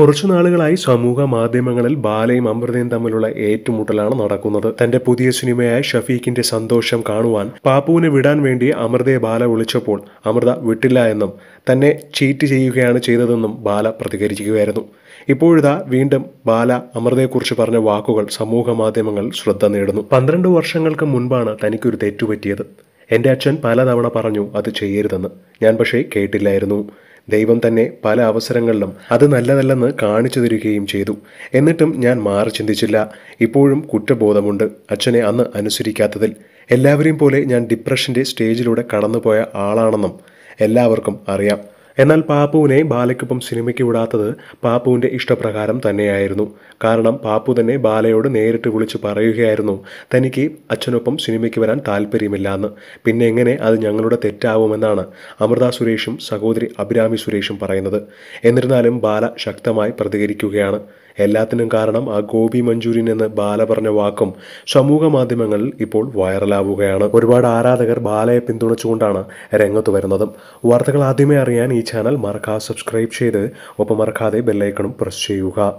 കുറച്ചു നാളുകളായി സമൂഹ മാധ്യമങ്ങളിൽ ബാലയും അമൃതയും തമ്മിലുള്ള ഏറ്റുമുട്ടലാണ് നടക്കുന്നത് തന്റെ പുതിയ സിനിമയായ ഷഫീഖിന്റെ സന്തോഷം കാണുവാൻ പാപ്പുവിനെ വിടാൻ വേണ്ടി അമൃതയെ ബാല വിളിച്ചപ്പോൾ അമൃത വിട്ടില്ല എന്നും തന്നെ ചീറ്റ് ചെയ്യുകയാണ് ചെയ്തതെന്നും ബാല പ്രതികരിക്കുകയായിരുന്നു ഇപ്പോഴിതാ വീണ്ടും ബാല അമൃതയെക്കുറിച്ച് പറഞ്ഞ വാക്കുകൾ സമൂഹ മാധ്യമങ്ങൾ ശ്രദ്ധ നേടുന്നു പന്ത്രണ്ട് വർഷങ്ങൾക്ക് മുൻപാണ് തനിക്കൊരു തെറ്റുപറ്റിയത് എൻ്റെ അച്ഛൻ പലതവണ പറഞ്ഞു അത് ചെയ്യരുതെന്ന് ഞാൻ പക്ഷേ കേട്ടില്ലായിരുന്നു ദൈവം തന്നെ പല അവസരങ്ങളിലും അത് നല്ലതല്ലെന്ന് കാണിച്ചു തരികയും ചെയ്തു എന്നിട്ടും ഞാൻ മാറി ചിന്തിച്ചില്ല ഇപ്പോഴും കുറ്റബോധമുണ്ട് അച്ഛനെ അന്ന് അനുസരിക്കാത്തതിൽ എല്ലാവരെയും പോലെ ഞാൻ ഡിപ്രഷന്റെ സ്റ്റേജിലൂടെ കടന്നുപോയ ആളാണെന്നും എല്ലാവർക്കും അറിയാം എന്നാൽ പാപ്പുവിനെ ബാലയ്ക്കൊപ്പം സിനിമയ്ക്ക് വിടാത്തത് പാപ്പുവിൻ്റെ ഇഷ്ടപ്രകാരം തന്നെയായിരുന്നു കാരണം പാപ്പു തന്നെ ബാലയോട് നേരിട്ട് വിളിച്ച് പറയുകയായിരുന്നു തനിക്ക് അച്ഛനൊപ്പം സിനിമയ്ക്ക് വരാൻ താല്പര്യമില്ല എന്ന് പിന്നെ എങ്ങനെ അത് ഞങ്ങളുടെ തെറ്റാവുമെന്നാണ് അമൃത സുരേഷും സഹോദരി അഭിരാമി സുരേഷും പറയുന്നത് എന്നിരുന്നാലും ബാല ശക്തമായി പ്രതികരിക്കുകയാണ് എല്ലാത്തിനും കാരണം ആ ഗോപി മഞ്ജൂരിൻ എന്ന് ബാല പറഞ്ഞ വാക്കും സമൂഹ മാധ്യമങ്ങളിൽ ഇപ്പോൾ വൈറലാവുകയാണ് ഒരുപാട് ആരാധകർ ബാലയെ പിന്തുണച്ചുകൊണ്ടാണ് രംഗത്ത് വരുന്നതും വാർത്തകൾ ആദ്യമേ അറിയാൻ ചാനൽ മറക്കാതെ സബ്സ്ക്രൈബ് ചെയ്ത് ഒപ്പം മറക്കാതെ ബെല്ലൈക്കണും പ്രസ് ചെയ്യുക